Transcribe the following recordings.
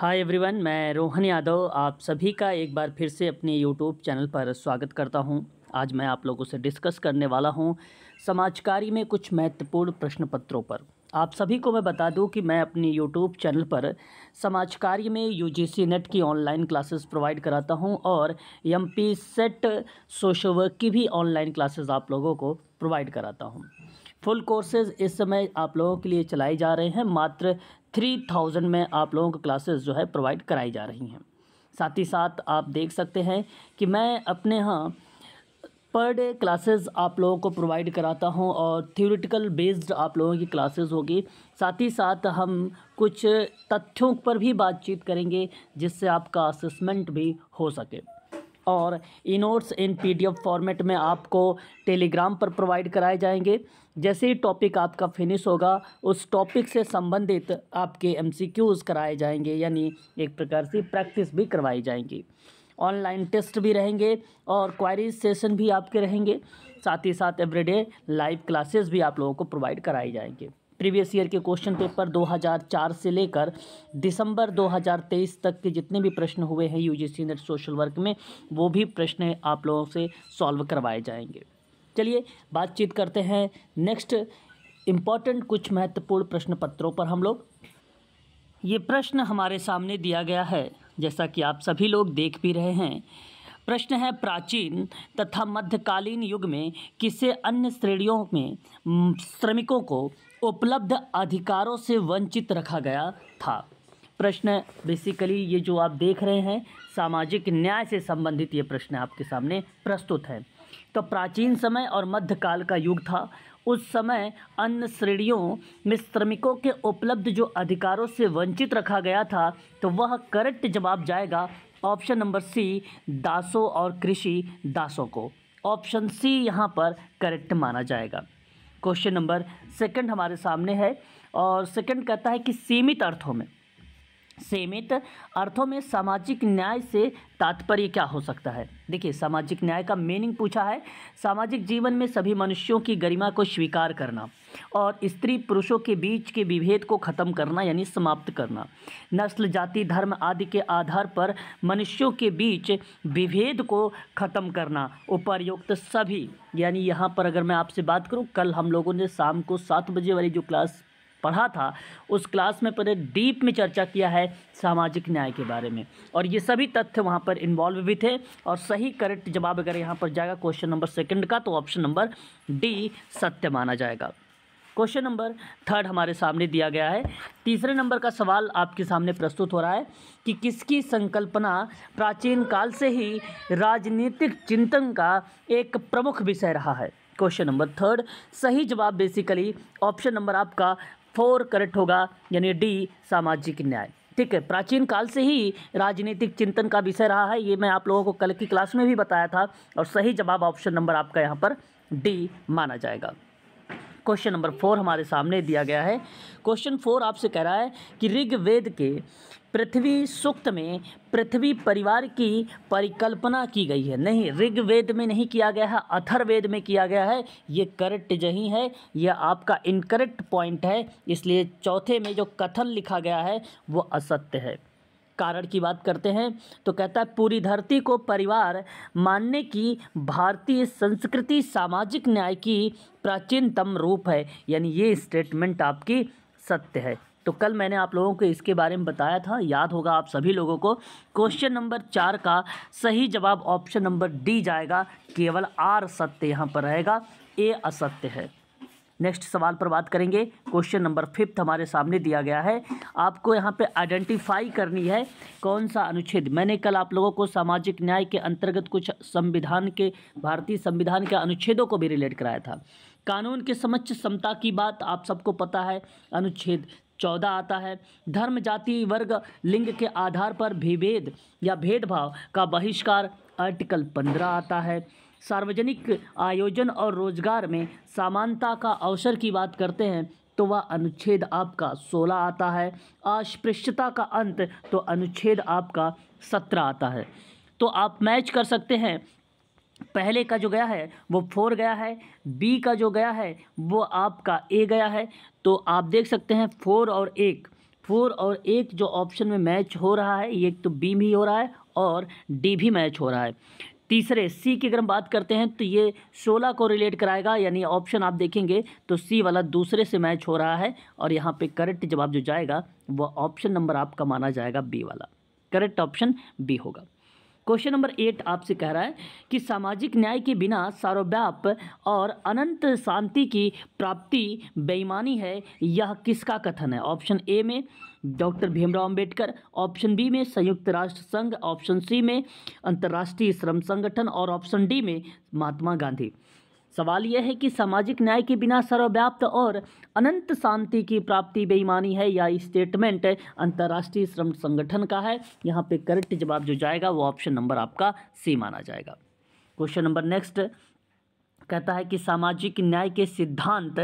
hi everyone मैं रोहन यादव आप सभी का एक बार फिर से अपने यूट्यूब चैनल पर स्वागत करता हूं आज मैं आप लोगों से डिस्कस करने वाला हूं समाजकारी में कुछ महत्वपूर्ण प्रश्न पत्रों पर आप सभी को मैं बता दूं कि मैं अपने यूट्यूब चैनल पर समाजकारी में यूजीसी नेट की ऑनलाइन क्लासेस प्रोवाइड कराता हूँ और M P SET social work की भी ऑनलाइन क्लासेस आप लोगों को प्रोवाइड कराता हूँ फुल कोर्सेज इस समय आप लोगों के लिए चलाए जा रहे हैं मात्र थ्री थाउजेंड में आप लोगों को क्लासेस जो है प्रोवाइड कराई जा रही हैं साथ ही साथ आप देख सकते हैं कि मैं अपने यहाँ पर डे क्लासेस आप लोगों को प्रोवाइड कराता हूं और थ्योरेटिकल बेस्ड आप लोगों की क्लासेस होगी साथ ही साथ हम कुछ तथ्यों पर भी बातचीत करेंगे जिससे आपका असेसमेंट भी हो सके और e notes in PDF format में आपको टेलीग्राम पर प्रोवाइड कराए जाएंगे जैसे ही टॉपिक आपका फिनिश होगा उस टॉपिक से संबंधित आपके एमसीक्यूज़ कराए जाएंगे यानी एक प्रकार से प्रैक्टिस भी करवाई जाएंगी ऑनलाइन टेस्ट भी रहेंगे और क्वारी सेशन भी आपके रहेंगे साथ ही साथ एवरीडे लाइव क्लासेस भी आप लोगों को प्रोवाइड कराई जाएंगी प्रीवियस ईयर के क्वेश्चन पेपर 2004 से लेकर दिसंबर 2023 तक के जितने भी प्रश्न हुए हैं यूजीसी नेट सोशल वर्क में वो भी प्रश्न आप लोगों से सॉल्व करवाए जाएंगे चलिए बातचीत करते हैं नेक्स्ट इम्पॉर्टेंट कुछ महत्वपूर्ण प्रश्न पत्रों पर हम लोग ये प्रश्न हमारे सामने दिया गया है जैसा कि आप सभी लोग देख भी रहे हैं प्रश्न है प्राचीन तथा मध्यकालीन युग में किसे अन्य श्रेणियों में श्रमिकों को उपलब्ध अधिकारों से वंचित रखा गया था प्रश्न बेसिकली ये जो आप देख रहे हैं सामाजिक न्याय से संबंधित ये प्रश्न आपके सामने प्रस्तुत है तो प्राचीन समय और मध्यकाल का युग था उस समय अन्य श्रेणियों में श्रमिकों के उपलब्ध जो अधिकारों से वंचित रखा गया था तो वह करेक्ट जवाब जाएगा ऑप्शन नंबर सी दासों और कृषि दासों को ऑप्शन सी यहाँ पर करेक्ट माना जाएगा क्वेश्चन नंबर सेकंड हमारे सामने है और सेकंड कहता है कि सीमित अर्थों में सीमित अर्थों में सामाजिक न्याय से तात्पर्य क्या हो सकता है देखिए सामाजिक न्याय का मीनिंग पूछा है सामाजिक जीवन में सभी मनुष्यों की गरिमा को स्वीकार करना और स्त्री पुरुषों के बीच के विभेद को ख़त्म करना यानी समाप्त करना नस्ल जाति धर्म आदि के आधार पर मनुष्यों के बीच विभेद को ख़त्म करना उपर्युक्त सभी यानी यहाँ पर अगर मैं आपसे बात करूँ कल हम लोगों ने शाम को सात बजे वाली जो क्लास पढ़ा था उस क्लास में पूरे डीप में चर्चा किया है सामाजिक न्याय के बारे में और ये सभी तथ्य वहाँ पर इन्वॉल्व भी थे और सही करेक्ट जवाब अगर यहाँ पर जाएगा क्वेश्चन नंबर सेकंड का तो ऑप्शन नंबर डी सत्य माना जाएगा क्वेश्चन नंबर थर्ड हमारे सामने दिया गया है तीसरे नंबर का सवाल आपके सामने प्रस्तुत हो रहा है कि किसकी संकल्पना प्राचीन काल से ही राजनीतिक चिंतन का एक प्रमुख विषय रहा है क्वेश्चन नंबर थर्ड सही जवाब बेसिकली ऑप्शन नंबर आपका फोर करेक्ट होगा यानी डी सामाजिक न्याय ठीक है प्राचीन काल से ही राजनीतिक चिंतन का विषय रहा है ये मैं आप लोगों को कल की क्लास में भी बताया था और सही जवाब ऑप्शन नंबर आपका यहाँ पर डी माना जाएगा क्वेश्चन नंबर फोर हमारे सामने दिया गया है क्वेश्चन फोर आपसे कह रहा है कि ऋग्वेद के पृथ्वी सूक्त में पृथ्वी परिवार की परिकल्पना की गई है नहीं ऋग्वेद में नहीं किया गया है अथर्वेद में किया गया है ये करेक्ट यही है यह आपका इनकरेक्ट पॉइंट है इसलिए चौथे में जो कथन लिखा गया है वो असत्य है कारण की बात करते हैं तो कहता है पूरी धरती को परिवार मानने की भारतीय संस्कृति सामाजिक न्याय की प्राचीनतम रूप है यानी ये स्टेटमेंट आपकी सत्य है तो कल मैंने आप लोगों को इसके बारे में बताया था याद होगा आप सभी लोगों को क्वेश्चन नंबर चार का सही जवाब ऑप्शन नंबर डी जाएगा केवल आर सत्य यहाँ पर रहेगा ए असत्य है नेक्स्ट सवाल पर बात करेंगे क्वेश्चन नंबर फिफ्थ हमारे सामने दिया गया है आपको यहाँ पे आइडेंटिफाई करनी है कौन सा अनुच्छेद मैंने कल आप लोगों को सामाजिक न्याय के अंतर्गत कुछ संविधान के भारतीय संविधान के अनुच्छेदों को भी रिलेट कराया था कानून के समक्ष समता की बात आप सबको पता है अनुच्छेद चौदह आता है धर्म जाति वर्ग लिंग के आधार पर विभेद या भेदभाव का बहिष्कार आर्टिकल पंद्रह आता है सार्वजनिक आयोजन और रोजगार में समानता का अवसर की बात करते हैं तो वह अनुच्छेद आपका सोलह आता है अस्पृश्यता का अंत तो अनुच्छेद आपका सत्रह आता है तो आप मैच कर सकते हैं पहले का जो गया है वो फोर गया है बी का जो गया है वो आपका ए गया है तो आप देख सकते हैं फोर और एक फोर और एक जो ऑप्शन में मैच हो रहा है ये तो बी भी हो रहा है और डी भी मैच हो रहा है तीसरे सी की अगर हम बात करते हैं तो ये सोलह को रिलेट कराएगा यानी ऑप्शन आप देखेंगे तो सी वाला दूसरे से मैच हो रहा है और यहाँ पे करेक्ट जवाब जो जाएगा वह ऑप्शन नंबर आपका माना जाएगा बी वाला करेक्ट ऑप्शन बी होगा क्वेश्चन नंबर एट आपसे कह रहा है कि सामाजिक न्याय के बिना सार्वव्याप और अनंत शांति की प्राप्ति बेईमानी है यह किसका कथन है ऑप्शन ए में doctor Bhimrao Ambedkar option B में संयुक्त राष्ट्र संघ ऑप्शन सी में अंतर्राष्ट्रीय श्रम संगठन और ऑप्शन डी में महात्मा गांधी सवाल यह है कि सामाजिक न्याय के बिना सर्वव्याप्त और अनंत शांति की प्राप्ति बेईमानी है या स्टेटमेंट अंतर्राष्ट्रीय श्रम संगठन का है यहाँ पे करेक्ट जवाब जो जाएगा वो ऑप्शन नंबर आपका सी माना जाएगा क्वेश्चन नंबर नेक्स्ट कहता है कि सामाजिक न्याय के सिद्धांत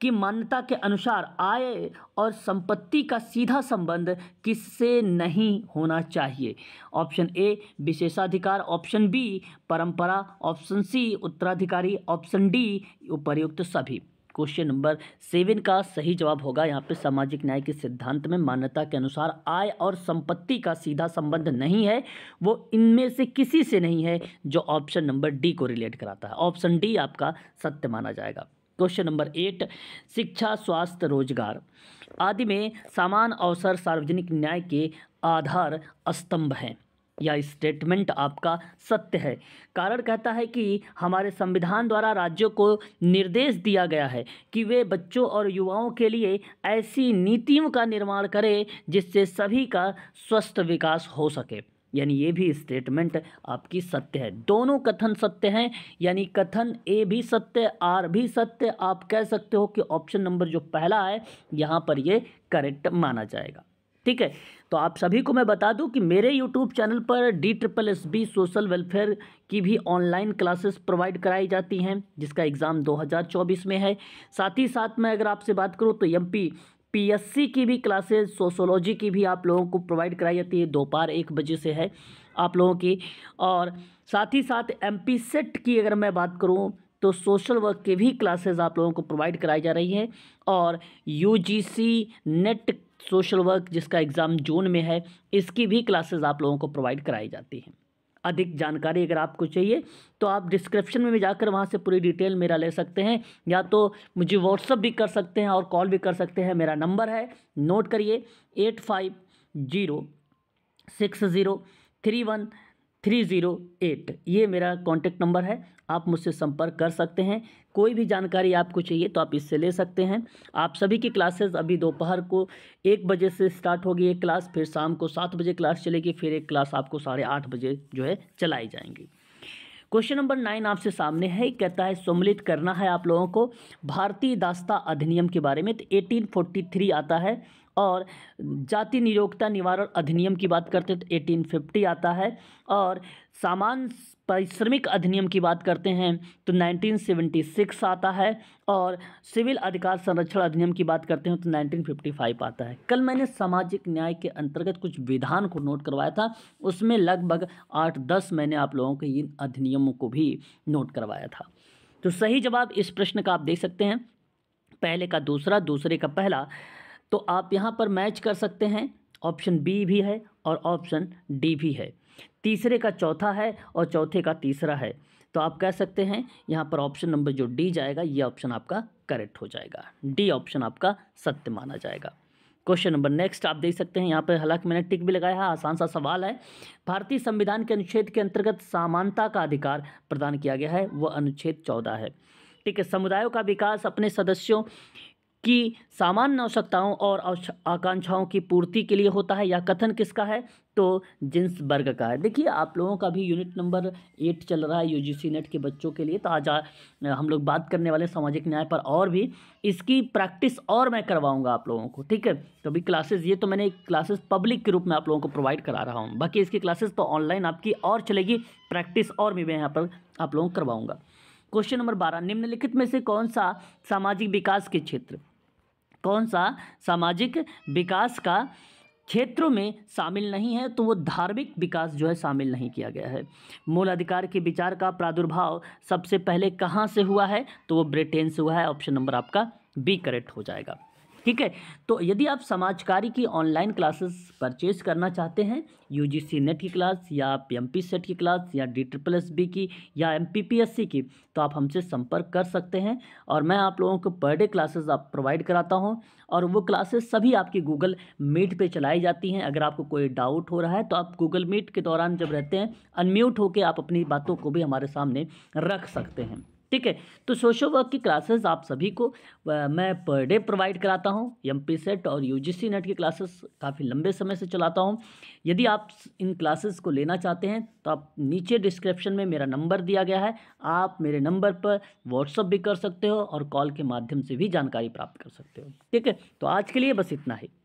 की मान्यता के अनुसार आय और संपत्ति का सीधा संबंध किससे नहीं होना चाहिए ऑप्शन ए विशेषाधिकार ऑप्शन बी परंपरा ऑप्शन सी उत्तराधिकारी ऑप्शन डी उपर्युक्त सभी क्वेश्चन नंबर सेवन का सही जवाब होगा यहाँ पे सामाजिक न्याय के सिद्धांत में मान्यता के अनुसार आय और संपत्ति का सीधा संबंध नहीं है वो इनमें से किसी से नहीं है जो ऑप्शन नंबर डी को रिलेट कराता है ऑप्शन डी आपका सत्य माना जाएगा क्वेश्चन नंबर एट शिक्षा स्वास्थ्य रोजगार आदि में समान अवसर सार्वजनिक न्याय के आधार स्तंभ हैं यह स्टेटमेंट आपका सत्य है कारण कहता है कि हमारे संविधान द्वारा राज्यों को निर्देश दिया गया है कि वे बच्चों और युवाओं के लिए ऐसी नीतियों का निर्माण करें जिससे सभी का स्वस्थ विकास हो सके यानी ये भी स्टेटमेंट आपकी सत्य है दोनों कथन सत्य हैं यानी कथन ए भी सत्य आर भी सत्य आप कह सकते हो कि ऑप्शन नंबर जो पहला है यहाँ पर ये करेक्ट माना जाएगा ठीक है तो आप सभी को मैं बता दूं कि मेरे यूट्यूब चैनल पर D triple S B social welfare की भी ऑनलाइन क्लासेस प्रोवाइड कराई जाती हैं जिसका एग्ज़ाम 2024 में है साथ ही साथ मैं अगर आपसे बात करूं तो एम पी पीएससी की भी क्लासेज सोशोलॉजी की भी आप लोगों को प्रोवाइड कराई जाती है दोपहर एक बजे से है आप लोगों की और साथ ही साथ एम पी सेट की अगर मैं बात करूँ तो सोशल वर्क के भी क्लासेज आप लोगों को प्रोवाइड कराई जा रही है और U G C net social work जिसका एग्ज़ाम जून में है इसकी भी क्लासेज आप लोगों को प्रोवाइड कराई जाती हैं अधिक जानकारी अगर आपको चाहिए तो आप डिस्क्रिप्शन में भी जाकर वहाँ से पूरी डिटेल मेरा ले सकते हैं या तो मुझे व्हाट्सअप भी कर सकते हैं और कॉल भी कर सकते हैं मेरा नंबर है नोट करिए eight five zero six zero three one three zero eight ये मेरा कॉन्टेक्ट नंबर है आप मुझसे संपर्क कर सकते हैं कोई भी जानकारी आपको चाहिए तो आप इससे ले सकते हैं आप सभी की क्लासेस अभी दोपहर को एक बजे से स्टार्ट होगी एक क्लास फिर शाम को सात बजे क्लास चलेगी फिर एक क्लास आपको साढ़े आठ बजे जो है चलाई जाएंगी क्वेश्चन नंबर नाइन आपसे सामने है कहता है सम्मिलित करना है आप लोगों को भारतीय दास्ता अधिनियम के बारे में तो 1843 आता है और जाति निरोगता निवारण अधिनियम की बात करते हैं तो फिफ्टी आता है और सामान पारिश्रमिक अधिनियम की बात करते हैं तो 1976 आता है और सिविल अधिकार संरक्षण अधिनियम की बात करते हैं तो 1955 आता है कल मैंने सामाजिक न्याय के अंतर्गत कुछ विधान को नोट करवाया था उसमें लगभग आठ दस मैंने आप लोगों के इन अधिनियमों को भी नोट करवाया था तो सही जवाब इस प्रश्न का आप देख सकते हैं पहले का दूसरा दूसरे का पहला तो आप यहाँ पर मैच कर सकते हैं ऑप्शन बी भी है और ऑप्शन डी भी है तीसरे का चौथा है और चौथे का तीसरा है तो आप कह सकते हैं यहाँ पर ऑप्शन नंबर जो डी जाएगा ये ऑप्शन आपका करेक्ट हो जाएगा डी ऑप्शन आपका सत्य माना जाएगा क्वेश्चन नंबर नेक्स्ट आप देख सकते हैं यहाँ पर हालांकि मैंने टिक भी लगाया है आसान सा सवाल है भारतीय संविधान के अनुच्छेद के अंतर्गत समानता का अधिकार प्रदान किया गया है वह अनुच्छेद चौदह है ठीक है समुदायों का विकास अपने सदस्यों कि सामान्य आवश्यकताओं और आकांक्षाओं की पूर्ति के लिए होता है या कथन किसका है तो जिन्स वर्ग का है देखिए आप लोगों का भी यूनिट नंबर एट चल रहा है यूजीसी नेट के बच्चों के लिए तो आज हम लोग बात करने वाले सामाजिक न्याय पर और भी इसकी प्रैक्टिस और मैं करवाऊंगा आप लोगों को ठीक है तो अभी क्लासेज ये तो मैंने क्लासेस पब्लिक के रूप में आप लोगों को प्रोवाइड करा रहा हूँ बाकी इसकी क्लासेस तो ऑनलाइन आपकी और चलेगी प्रैक्टिस और भी मैं यहाँ पर आप लोगों को करवाऊँगा क्वेश्चन नंबर बारह निम्नलिखित में से कौन सा सामाजिक विकास के क्षेत्र कौन सा सामाजिक विकास का क्षेत्रों में शामिल नहीं है तो वो धार्मिक विकास जो है शामिल नहीं किया गया है मूल अधिकार के विचार का प्रादुर्भाव सबसे पहले कहाँ से हुआ है तो वो ब्रिटेन से हुआ है ऑप्शन नंबर आपका बी करेक्ट हो जाएगा ठीक है तो यदि आप समाजकारी की ऑनलाइन क्लासेस परचेज करना चाहते हैं यू जी सी नेट की क्लास या पी एम पी सेट की क्लास या डी ट्रिपल एस बी की या M P P S C की तो आप हमसे संपर्क कर सकते हैं और मैं आप लोगों को पर डे क्लासेस आप प्रोवाइड कराता हूँ और वो क्लासेस सभी आपकी गूगल मीट पे चलाई जाती हैं अगर आपको कोई डाउट हो रहा है तो आप गूगल मीट के दौरान जब रहते हैं अनम्यूट होकर आप अपनी बातों को भी हमारे सामने रख सकते हैं ठीक है तो सोशल वर्क की क्लासेस आप सभी को मैं पर डे प्रोवाइड कराता हूँ एम पी सेट और यू जी सी नेट की क्लासेस काफ़ी लंबे समय से चलाता हूँ यदि आप इन क्लासेस को लेना चाहते हैं तो आप नीचे डिस्क्रिप्शन में मेरा नंबर दिया गया है आप मेरे नंबर पर व्हाट्सअप भी कर सकते हो और कॉल के माध्यम से भी जानकारी प्राप्त कर सकते हो ठीक है तो आज के लिए बस इतना ही